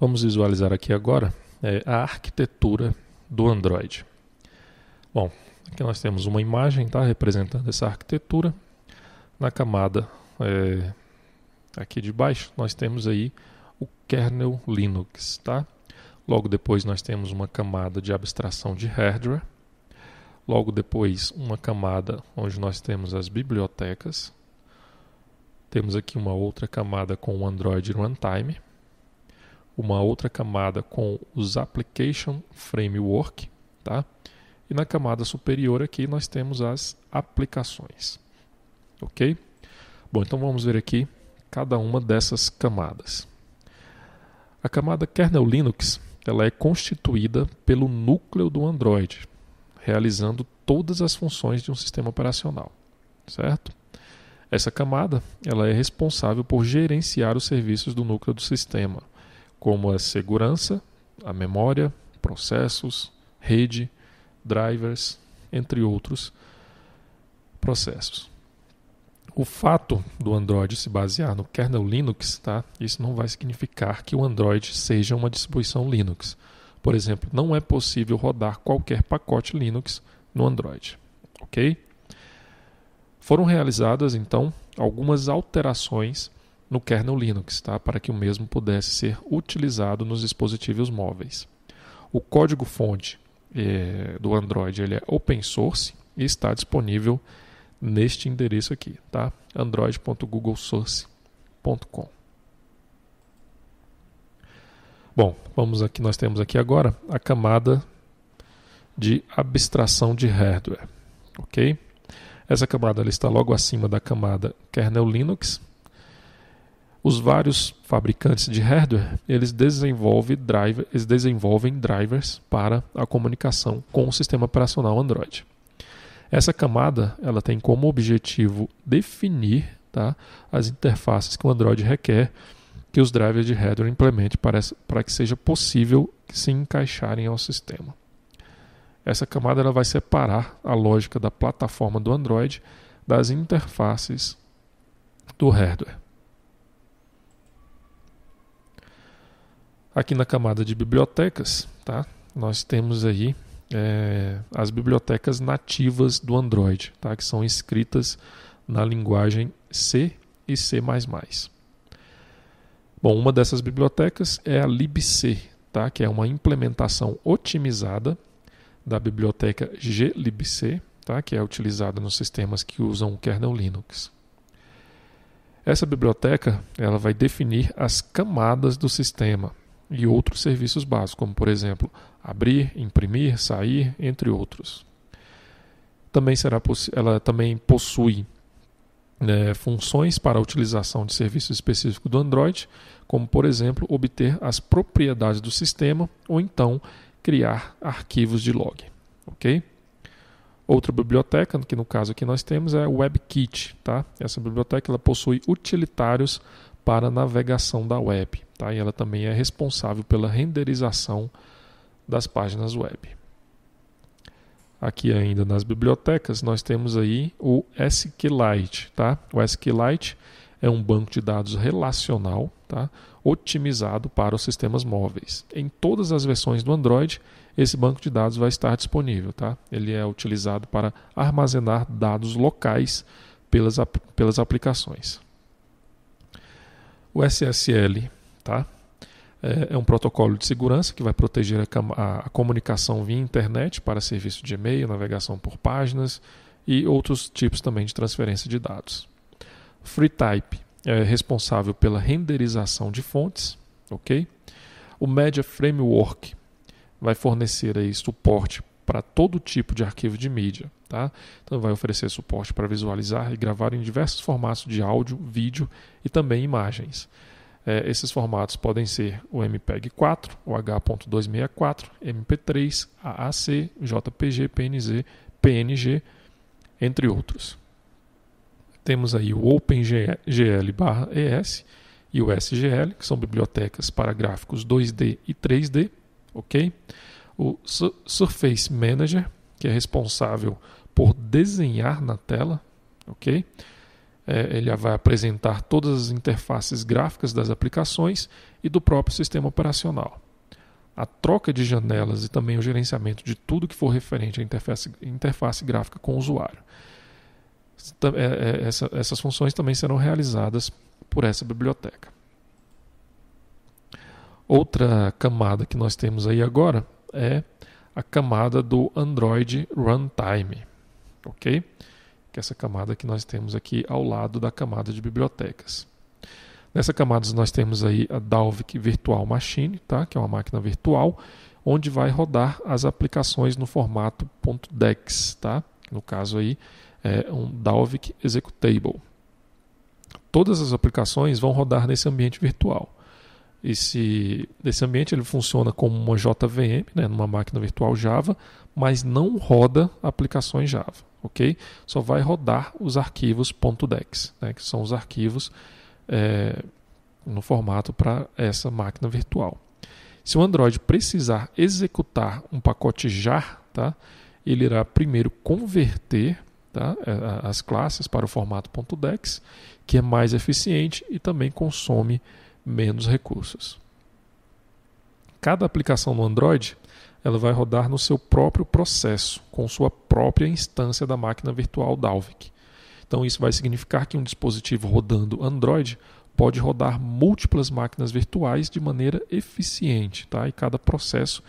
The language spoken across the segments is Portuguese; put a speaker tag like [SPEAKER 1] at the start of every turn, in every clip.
[SPEAKER 1] Vamos visualizar aqui agora é, a arquitetura do Android. Bom, aqui nós temos uma imagem tá, representando essa arquitetura. Na camada é, aqui de baixo nós temos aí o kernel Linux. Tá? Logo depois nós temos uma camada de abstração de hardware. Logo depois uma camada onde nós temos as bibliotecas. Temos aqui uma outra camada com o Android Runtime uma outra camada com os Application Framework, tá? E na camada superior aqui nós temos as aplicações, ok? Bom, então vamos ver aqui cada uma dessas camadas. A camada kernel Linux ela é constituída pelo núcleo do Android, realizando todas as funções de um sistema operacional, certo? Essa camada ela é responsável por gerenciar os serviços do núcleo do sistema, como a segurança, a memória, processos, rede, drivers, entre outros processos. O fato do Android se basear no kernel Linux, tá? isso não vai significar que o Android seja uma distribuição Linux. Por exemplo, não é possível rodar qualquer pacote Linux no Android. Ok? Foram realizadas então algumas alterações no kernel Linux, tá? para que o mesmo pudesse ser utilizado nos dispositivos móveis. O código-fonte é, do Android ele é open source e está disponível neste endereço aqui, tá? android.googlesource.com. Bom, vamos aqui, nós temos aqui agora a camada de abstração de hardware, ok? Essa camada ela está logo acima da camada kernel Linux, os vários fabricantes de hardware, eles desenvolvem, driver, eles desenvolvem drivers para a comunicação com o sistema operacional Android. Essa camada ela tem como objetivo definir tá, as interfaces que o Android requer que os drivers de hardware implementem para, para que seja possível se encaixarem ao sistema. Essa camada ela vai separar a lógica da plataforma do Android das interfaces do hardware. Aqui na camada de bibliotecas, tá? nós temos aí é, as bibliotecas nativas do Android, tá? que são escritas na linguagem C e C++. Bom, uma dessas bibliotecas é a libc, tá? que é uma implementação otimizada da biblioteca glibc, tá? que é utilizada nos sistemas que usam o kernel Linux. Essa biblioteca ela vai definir as camadas do sistema, e outros serviços básicos, como por exemplo abrir, imprimir, sair, entre outros. Também será ela também possui né, funções para a utilização de serviços específicos do Android, como por exemplo obter as propriedades do sistema ou então criar arquivos de log. Ok? Outra biblioteca, que no caso aqui nós temos, é WebKit. Tá? Essa biblioteca ela possui utilitários para navegação da web. Tá? E ela também é responsável pela renderização das páginas web. Aqui ainda nas bibliotecas nós temos aí o SQLite, tá? O SQLite é um banco de dados relacional, tá? Otimizado para os sistemas móveis. Em todas as versões do Android, esse banco de dados vai estar disponível, tá? Ele é utilizado para armazenar dados locais pelas, pelas aplicações. O SSL tá? É, é, um protocolo de segurança que vai proteger a, a comunicação via internet para serviço de e-mail, navegação por páginas e outros tipos também de transferência de dados. FreeType é responsável pela renderização de fontes, ok? O Media Framework vai fornecer aí suporte para todo tipo de arquivo de mídia. Tá? Então, vai oferecer suporte para visualizar e gravar em diversos formatos de áudio, vídeo e também imagens. É, esses formatos podem ser o MPEG-4, o H.264, MP3, AAC, JPG, PNZ, PNG, entre outros. Temos aí o OpenGL/ES e o SGL, que são bibliotecas para gráficos 2D e 3D, ok? o Surface Manager, que é responsável por desenhar na tela, ok? É, ele vai apresentar todas as interfaces gráficas das aplicações e do próprio sistema operacional. A troca de janelas e também o gerenciamento de tudo que for referente à interface, interface gráfica com o usuário. É, é, essa, essas funções também serão realizadas por essa biblioteca. Outra camada que nós temos aí agora é a camada do Android Runtime, ok? Que é essa camada que nós temos aqui ao lado da camada de bibliotecas. Nessa camada nós temos aí a Dalvik Virtual Machine, tá? que é uma máquina virtual, onde vai rodar as aplicações no formato .dex, tá? no caso aí é um Dalvik Executable. Todas as aplicações vão rodar nesse ambiente virtual. Esse, esse ambiente ele funciona como uma JVM, né, numa máquina virtual Java, mas não roda aplicações Java, ok? Só vai rodar os arquivos .dex, né, que são os arquivos é, no formato para essa máquina virtual. Se o Android precisar executar um pacote JAR, tá, ele irá primeiro converter tá, é, as classes para o formato .dex, que é mais eficiente e também consome menos recursos. Cada aplicação no Android ela vai rodar no seu próprio processo, com sua própria instância da máquina virtual Dalvik. Então isso vai significar que um dispositivo rodando Android pode rodar múltiplas máquinas virtuais de maneira eficiente, tá? E cada processo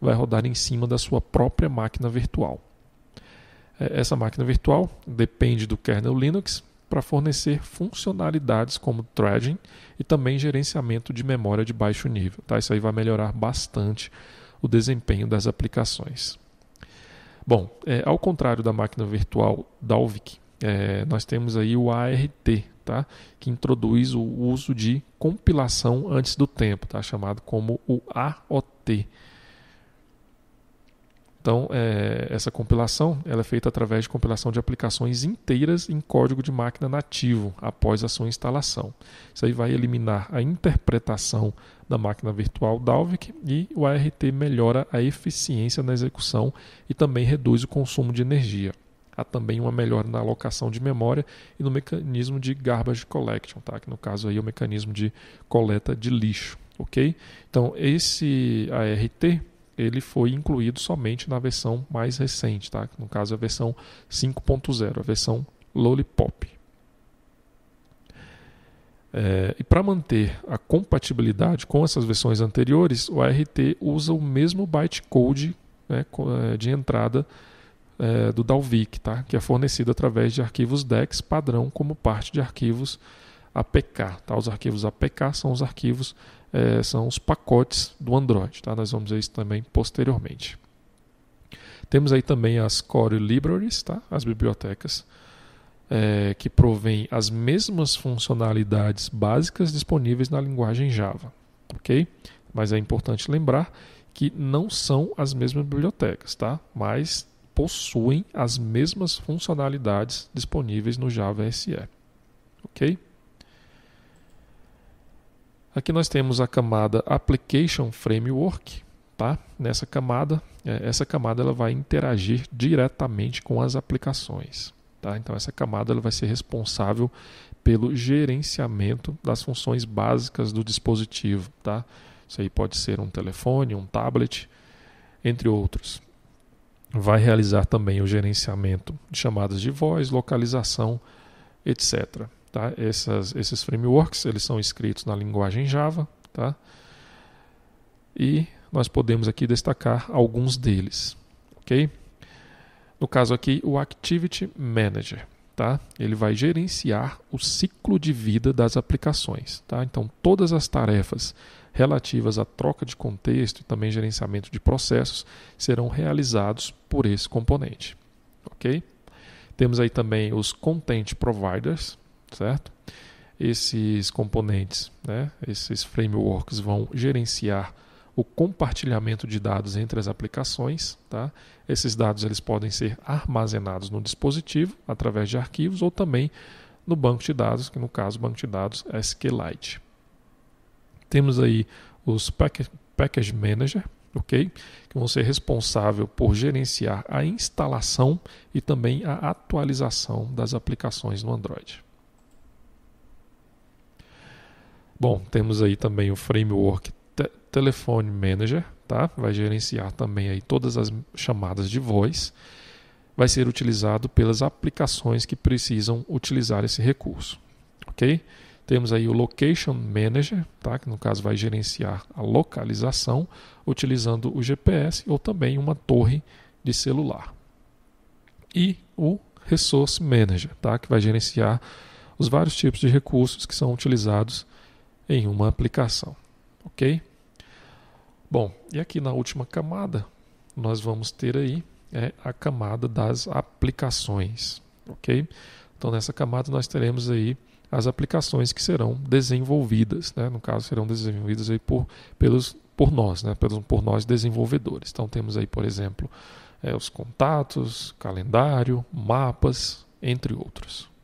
[SPEAKER 1] vai rodar em cima da sua própria máquina virtual. É, essa máquina virtual depende do kernel Linux para fornecer funcionalidades como threading e também gerenciamento de memória de baixo nível. Tá? Isso aí vai melhorar bastante o desempenho das aplicações. Bom, é, ao contrário da máquina virtual Dalvik, é, nós temos aí o ART, tá? que introduz o uso de compilação antes do tempo, tá? chamado como o AOT. Então, é, essa compilação ela é feita através de compilação de aplicações inteiras em código de máquina nativo após a sua instalação. Isso aí vai eliminar a interpretação da máquina virtual Dalvik e o ART melhora a eficiência na execução e também reduz o consumo de energia. Há também uma melhora na alocação de memória e no mecanismo de garbage collection, tá? que no caso aí é o mecanismo de coleta de lixo. ok? Então, esse ART ele foi incluído somente na versão mais recente, tá? no caso a versão 5.0, a versão Lollipop. É, e para manter a compatibilidade com essas versões anteriores, o ART usa o mesmo bytecode né, é, de entrada é, do Dalvik, tá? que é fornecido através de arquivos DEX padrão como parte de arquivos APK. Tá? Os arquivos APK são os arquivos, é, são os pacotes do Android. Tá? Nós vamos ver isso também posteriormente. Temos aí também as Core Libraries, tá? as bibliotecas, é, que provêm as mesmas funcionalidades básicas disponíveis na linguagem Java. ok? Mas é importante lembrar que não são as mesmas bibliotecas, tá? mas possuem as mesmas funcionalidades disponíveis no Java SE. ok? Aqui nós temos a camada Application Framework, tá? Nessa camada, é, essa camada ela vai interagir diretamente com as aplicações, tá? Então essa camada ela vai ser responsável pelo gerenciamento das funções básicas do dispositivo, tá? Isso aí pode ser um telefone, um tablet, entre outros. Vai realizar também o gerenciamento de chamadas de voz, localização, etc. Tá? Essas, esses frameworks eles são escritos na linguagem Java. Tá? E nós podemos aqui destacar alguns deles. Okay? No caso aqui, o Activity Manager. Tá? Ele vai gerenciar o ciclo de vida das aplicações. Tá? Então, todas as tarefas relativas à troca de contexto e também gerenciamento de processos serão realizados por esse componente. Ok? Temos aí também os Content Providers, certo? Esses componentes, né? esses frameworks vão gerenciar o compartilhamento de dados entre as aplicações. Tá? Esses dados eles podem ser armazenados no dispositivo através de arquivos ou também no banco de dados, que no caso o banco de dados é SQLite. Temos aí os Package Manager, ok? Que vão ser responsáveis por gerenciar a instalação e também a atualização das aplicações no Android. Bom, temos aí também o framework te Manager, tá? Vai gerenciar também aí todas as chamadas de voz. Vai ser utilizado pelas aplicações que precisam utilizar esse recurso, ok? Temos aí o Location Manager, tá? que no caso vai gerenciar a localização utilizando o GPS ou também uma torre de celular. E o Resource Manager, tá? que vai gerenciar os vários tipos de recursos que são utilizados em uma aplicação, ok? Bom, e aqui na última camada nós vamos ter aí é, a camada das aplicações, ok? Então nessa camada nós teremos aí as aplicações que serão desenvolvidas, né? no caso serão desenvolvidas aí por, pelos, por nós, né? pelos, por nós desenvolvedores. Então temos aí, por exemplo, é, os contatos, calendário, mapas, entre outros.